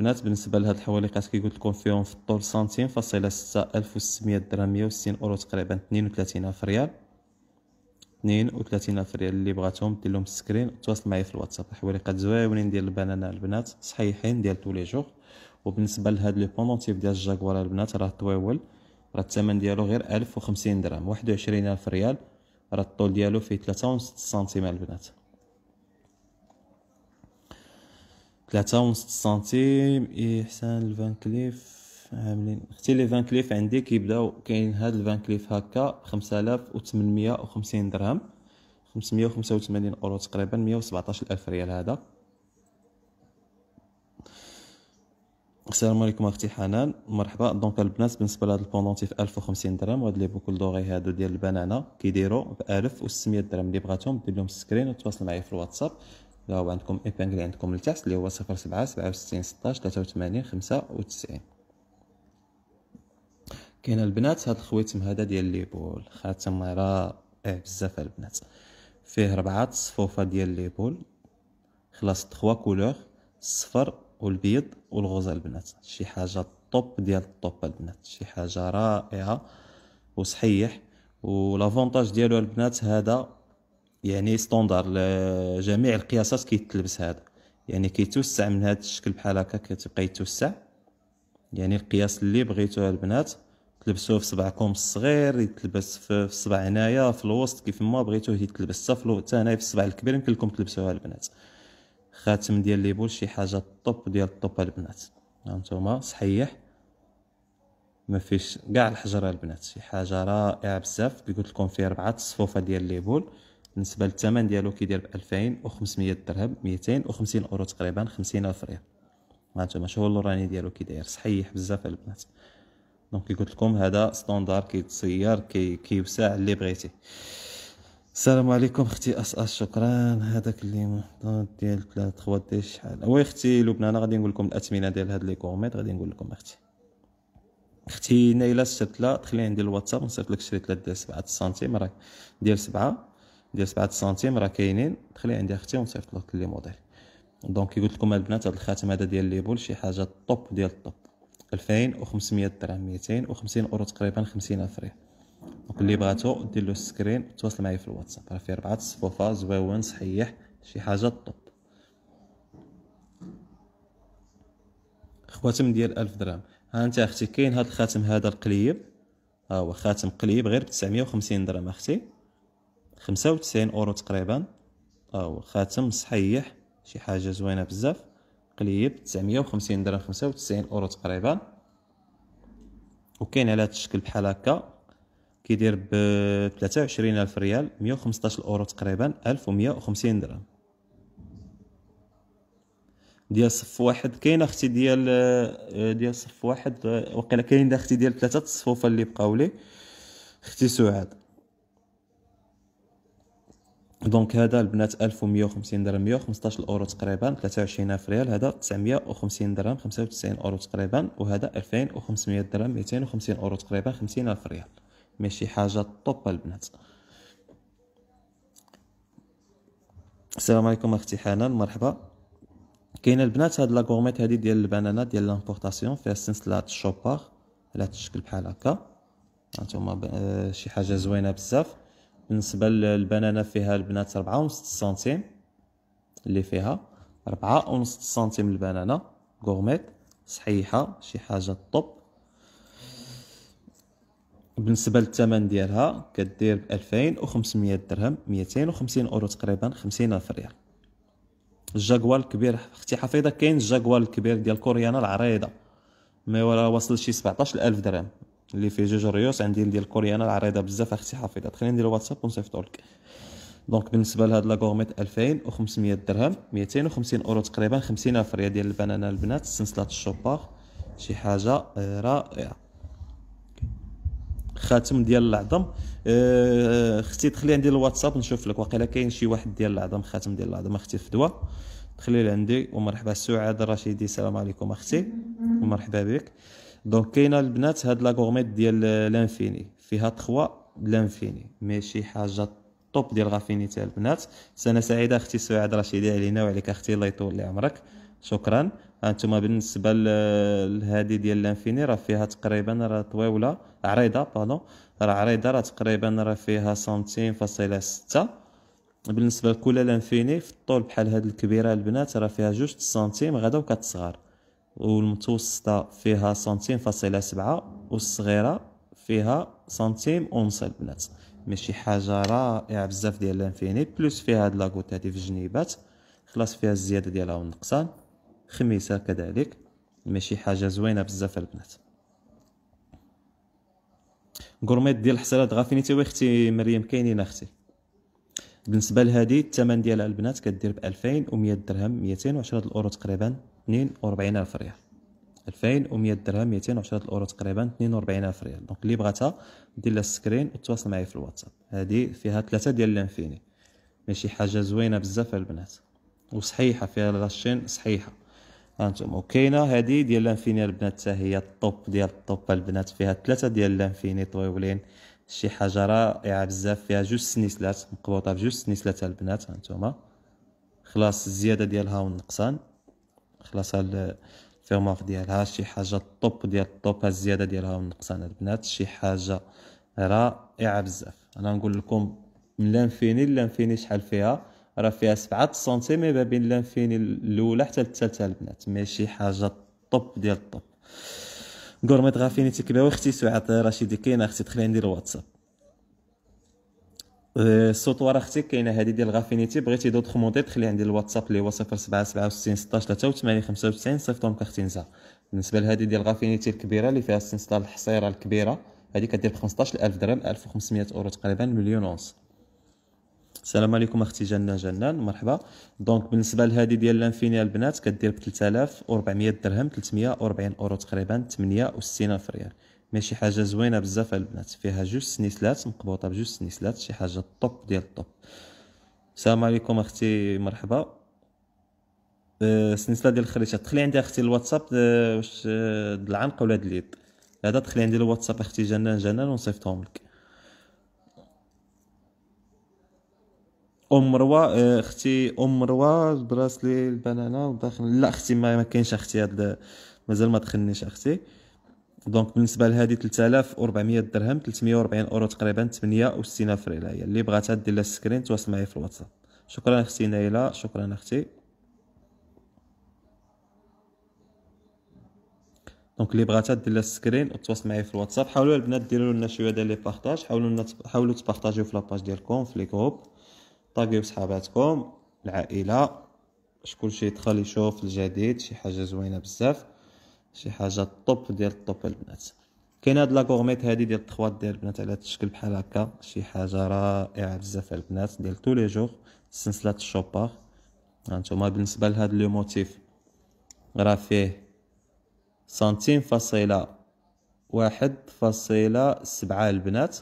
البنات بالنسبه لهاد الحواليقات كي قلت لكم فيهم في الطول سنتيم فاصله 6600 درهم 160 اورو تقريبا 32 الف ريال 32 الف ريال اللي بغاتهم دير لهم السكرين وتواصل معايا في الواتساب الحواليقات زوينين ديال البنانه البنات صحيحين ديال تولي جوغ وبالنسبه لهاد لو بونونتيف ديال الجاكوار البنات راه طويول راه الثمن ديالو غير 1050 درهم 21000 ريال راه الطول ديالو فيه 3.6 سنتيم البنات ثلاثة ونص سنتيم إحسان إيه، الفان كليف عاملين اختي لي فان كليف عندي كيبداو كاين هاد الفان كليف هكا 5850 درهم 585 اورو تقريبا 117 الف ريال هذا السلام عليكم اختي حنان مرحبا دونك البنات بالنسبه لهاد البوندونتي في 1050 درهم وهاد لي بوكل دوغي هادو ديال البنانه كيديروا ب 1600 درهم اللي بغاتهم دير لهم سكرين وتواصل معايا في الواتساب هو عندكم ايبانغ اللي عندكم لتحت اللي هو صفر سبعة سبعة وستين ستاش تلاتة وتمانين خمسة وتسعين كاين البنات هاد الخويتم هذا ديال بول خاتم رائع إيه، بزاف البنات فيه ربعة صفوفة ديال لي بول خلاص تخوا كولور الصفر والبيض والغوزة البنات شي حاجة طوب ديال الطوب البنات شي حاجة رائعة وصحيح ولافونتاج ديالو البنات هذا يعني ستوندار جميع القياسات كيتلبس هذا يعني كيتوسع من هذا الشكل بحال هكا كتبقى يتوسع يعني القياس اللي بغيتوه البنات تلبسوه في صبعكم الصغير يتلبس في الصبع هنايا في الوسط كيف ما بغيتوه يتلبس حتى هنايا في الصبع الكبير يمكن لكم تلبسوها البنات خاتم ديال لي بول شي حاجه طوب ديال الطوب البنات هانتوما صحيح ما فيش كاع الحجره البنات شي حاجه رائعه بزاف قلت لكم فيه ربعه الصفوفه ديال لي بول بالنسبه للثمن ديالو كيدير ب 2500 درهم 250 اورو تقريبا 50000 ريال انتما شوفوا اللوراني ديالو كي داير صحيح بزاف البنات دونك كي قلت لكم هذا ستاندار كيتصير كي كيوسع اللي بغيتي السلام عليكم اختي اس اس شكرا هذاك اللي ديال 3 3 دي شحال وي اختي لبنان غادي نقول لكم الاثمنه ديال هاد لي كوميت غادي نقول لكم اختي اختي نايله الشتله دخلي عندي الواتساب نصيفط لك شريت لها ديال 7 سنتيم راه ديال 7 ديال 7 سنتيم راه كاينين دخلي عندي اختي ونصيفط لك لي موديل دونك قلت لكم البنات هذا الخاتم هذا ديال لي بول شي حاجه الطوب ديال الطوب 2500 درهم 250 اورو تقريبا الف ريال دونك اللي بغاتو دير له سكرين وتواصل معايا في الواتساب راه فيه ربعه الصفوفا زويون صحيح شي حاجه الطوب خواتم ديال 1000 درهم ها انت اختي كاين هذا الخاتم هذا القليب ها هو خاتم قليب غير ب 950 درهم اختي خمسة وتسعين اورو تقريبا او خاتم صحيح شي حاجه زوينه بزاف قليب 950 درهم 95 اورو تقريبا وكاين على هذا الشكل بحال هكا كيدير ب 23 الف ريال 115 اورو تقريبا 1150 درهم ديال صف واحد كاين اختي ديال آه، ديال صف واحد آه، وقيلا كاين اختي ديال ثلاثه الصفوفه اللي بقاو لي اختي سعاد دونك هذا البنات 1150 درهم 115 اورو تقريبا 23000 ريال هذا 950 درهم 95 اورو تقريبا وهذا 2500 درهم 250 اورو تقريبا 50000 ريال ماشي حاجه طوب البنات السلام عليكم اختي حنان مرحبا كاين البنات هاد لاغورميت هادي ديال البنانة ديال لامبورطاسيون فيها سلسله الشوبار على الشكل بحال هكا هانتوما آه، شي حاجه زوينه بزاف بالنسبه للبنانه فيها البنات ربعة ونص سنتيم اللي فيها ربعة ونص سنتيم البنانه غورميت صحيحه شي حاجه طب بالنسبه للثمن ديالها كدير ب 2500 درهم 250 اورو تقريبا 50000 ريال الجاكوار الكبير اختي حفيظه كاين الجاكوار الكبير ديال كوريانا العريضه ما ولا وصل شي 17000 درهم اللي فيه جوج ريوس عندي ديال انا العريضه بزاف اختي حفيظه خلينا ندير واتساب ونصيفطو لك دونك بالنسبه لهاد لا غورميت 2500 درهم 250 اورو تقريبا 50 ريال ديال البنانه البنات سنسلات الشوبار شي حاجه رائعه خاتم ديال العظم أه، اختي دخلي عندي الواتساب نشوف لك واقيلا كاين شي واحد ديال العظم خاتم ديال العظم اختي فدوى دخلي لعندي ومرحبا سعاد الرشيدي السلام عليكم اختي ومرحبا بك دونك كاينه البنات هاد لاغورميت ديال لانفيني فيها 3 لانفيني ماشي حاجه طوب ديال غافيني تاع البنات سنه سعيده اختي سعاد رشيدي علينا وعليك اختي الله يطول لي عمرك شكرا هانتوما بالنسبه لهادي ديال لانفيني راه فيها تقريبا راه طويوله عريضه بالون راه عريضه راه تقريبا راه فيها سنتيم فاصله ستة بالنسبه لكل لانفيني في الطول بحال هاد الكبيره البنات راه فيها جوج سنتيم غدا وكتصغر والمتوسطة فيها سنتيم فاصلة سبعة والصغيرة فيها سنتيم ونص البنات ماشي حاجة رائعة بزاف ديال لانفيني بلوس فيها هاد لاكوت هادي في الجنيبات خلاص فيها الزيادة ديالها والنقصان خميسة كذلك ماشي حاجة زوينة بزاف البنات غورميت ديال الحصالات غافينيتي تيوا ختي مريم كاينين اختي بالنسبه لهادي الثمن ديالها البنات كدير ب 2100 درهم 210 الاورو تقريبا 42 الف ريال 2100 درهم 210 الاورو تقريبا 42 الف ريال دونك اللي بغاتها دير لها السكرين وتواصل معايا في الواتساب هذه فيها ثلاثه ديال لانفيني ماشي حاجه زوينه بزاف البنات وصحيحه فيها لاشين صحيحه هانتوما وكاينه هذه ديال لانفيني البنات حتى هي الطوب ديال الطوب البنات فيها ثلاثه ديال لانفيني طويولين شي حاجه رائعه بزاف فيها جوج سنيسلات مقبوطه بجوج سنيسلات البنات هانتوما خلاص الزياده ديالها والنقصان خلاصها الفيرماغ ديالها شي حاجه الطوب ديال الطوب الزياده ديالها والنقصان البنات شي حاجه رائعه بزاف انا نقول لكم من لانفيني لانفيني شحال فيها راه فيها سبعة سنتيم ما بين لانفيني الاولى حتى الثالثه البنات ماشي حاجه الطوب ديال الطوب غورميت غافيني تكبيو اختي سعاد رشيدي كاينه اختي دخلي ندير الواتساب الصوت آه، ورا اختي كاينه هذه ديال غافينيتي بغيتي دو موديل خلي عندي الواتساب اللي هو 0767 16 83 95 صيفطهم كاختي نزا بالنسبه لهذه ديال غافينيتي الكبيره اللي فيها استنسال الحصيره الكبيره هذه كدير ب 15000 درهم 1500 اورو تقريبا مليون ونص السلام عليكم اختي جنان جنان مرحبا دونك بالنسبه لهذه ديال لانفيني البنات كدير ب 3400 درهم 340 اورو تقريبا 68 ريال ماشي حاجه زوينه بزاف البنات فيها جوج سنيسلات مقبوطه بجوج سنيسلات شي حاجه طوب ديال الطوب السلام عليكم اختي مرحبا السنيسله أه، ديال الخريطه دخلي عندي اختي الواتساب أه، واش د أه، العنق ولا د اليد هذا دخلي عندي الواتساب اختي جنان جنان ونصيفطهم لك ام مروه اختي ام مروه براسلي البنانه وداخل لا اختي ما, كاينش اختي هاد مازال ما دخلنيش اختي دونك بالنسبه لهذه 3400 درهم 340 اورو تقريبا 68 فريلا هي اللي بغاتها دير لها السكرين تواصل معايا في الواتساب شكرا اختي نايله شكرا اختي دونك اللي بغاتها دير لها السكرين وتواصل معايا في الواتساب حاولوا البنات ديروا لنا شويه ديال لي بارطاج حاولوا لنا حاولوا تبارطاجيو في لاباج ديالكم في لي جروب طاقيو صحاباتكم العائله شكون شي يدخل يشوف الجديد شي حاجه زوينه بزاف شي حاجه الطوب ديال الطوب البنات كاين هاد لاكورميت هادي ديال التخوات ديال البنات على هاد الشكل بحال هكا شي حاجه رائعه بزاف البنات ديال تو لي جوغ سلسله الشوبار هانتوما بالنسبه لهاد لو موتيف راه فيه سنتيم فاصله واحد فاصله سبعة البنات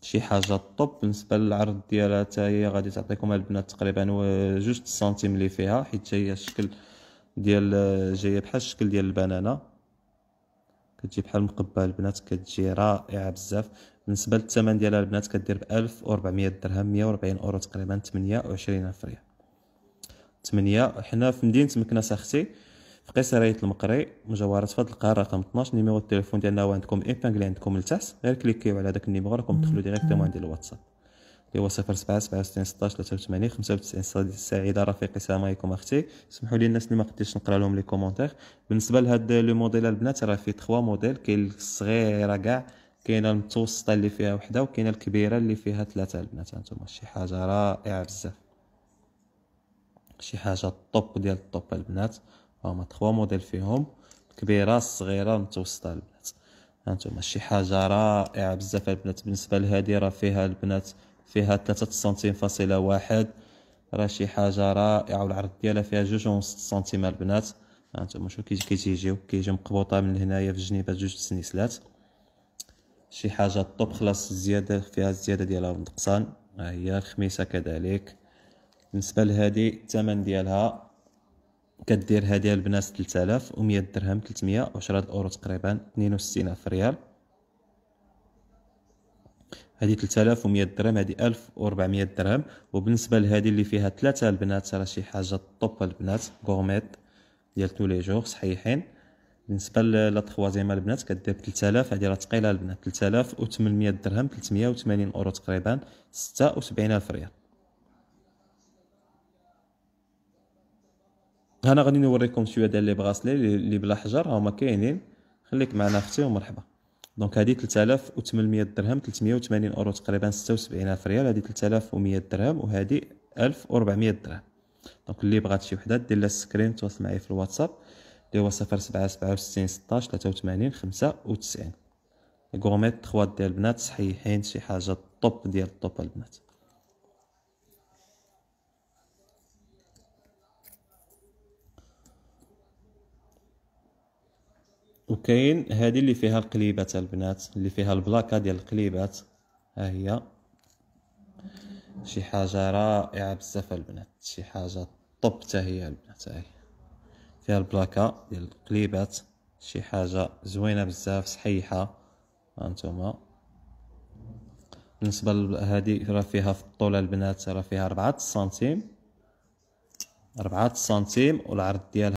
شي حاجه الطوب بالنسبه للعرض ديالها حتى هي غادي تعطيكم البنات تقريبا جوج سنتيم اللي فيها حيت هي الشكل ديال جايه بحال الشكل ديال البنانه كتجي بحال مقبه البنات كتجي رائعه بزاف بالنسبه للثمن ديالها البنات كدير ب 1400 درهم 140 اورو تقريبا 28 الف ريال 8 حنا في مدينه مكناس اختي في قيصريه المقري مجاورة فهاد القاره رقم 12 نيميرو التليفون ديالنا هو عندكم ايبانغلي عندكم لتحت غير كليكيو على داك النيميرو راكم تدخلوا ديريكتومون عندي الواتساب هو صفر سبعة سبعة ايوا 07 67 خمسة 83 95 سعيده رفيقي عليكم اختي سمحوا لي الناس اللي ما قدرتش نقرا لهم لي كومونتير بالنسبه لهاد لو موديل البنات راه فيه تخوا موديل كاين الصغيره كاع كاينه المتوسطه اللي فيها وحده وكاينه الكبيره اللي فيها ثلاثه البنات هانتوما شي حاجه رائعه بزاف شي حاجه الطوب ديال الطوب البنات هما تخوا موديل فيهم الكبيره الصغيره المتوسطه البنات هانتوما شي حاجه رائعه بزاف البنات بالنسبه لهادي راه فيها البنات فيها 3 سنتيم فاصلة واحد راه شي حاجه رائعه والعرض ديالها فيها جوج ونص سنتيم البنات هانتوما شو شوف كي تيجيو كيجي مقبوطه من هنايا في الجنيبه جوج سنيسلات شي حاجه طوب خلاص زيادة فيها الزياده ديالها و النقصان ها هي الخميسه كذلك بالنسبه لهادي الثمن ديالها كدير هادي البنات 3100 درهم 310 اورو تقريبا ألف ريال هذه 3100 درهم هذه 1400 درهم وبالنسبه لهذه اللي فيها ثلاثه البنات راه شي حاجه طوب البنات غورميت ديال تو لي جوغ صحيحين بالنسبه ل لا تخوازيما البنات كدير 3000 هذه راه ثقيله البنات 3800 درهم 380 اورو تقريبا 76000 ريال هنا غادي نوريكم شويه ديال لي براسلي اللي بلا حجر هما كاينين خليك معنا اختي ومرحبا دونك هذه 3800 درهم 380 اورو تقريبا 76 الف ريال هذه 3100 درهم وهذه 1400 درهم دونك اللي بغات شي وحده دير لها سكرين تواصل معايا في الواتساب اللي هو 0767 16 83 95 غوميت 3 ديال البنات صحيحين شي حاجه الطوب ديال الطوب البنات وكاين هذه اللي فيها القليبات البنات اللي فيها البلاكه ديال القليبات ها هي شي حاجه رائعه بزاف البنات شي حاجه طب حتى هي البنات هاي فيها البلاكه ديال القليبات شي حاجه زوينه بزاف صحيحه هانتوما بالنسبه لهذه راه فيها في الطول البنات راه فيها 4 سنتيم 4 سنتيم والعرض ديالها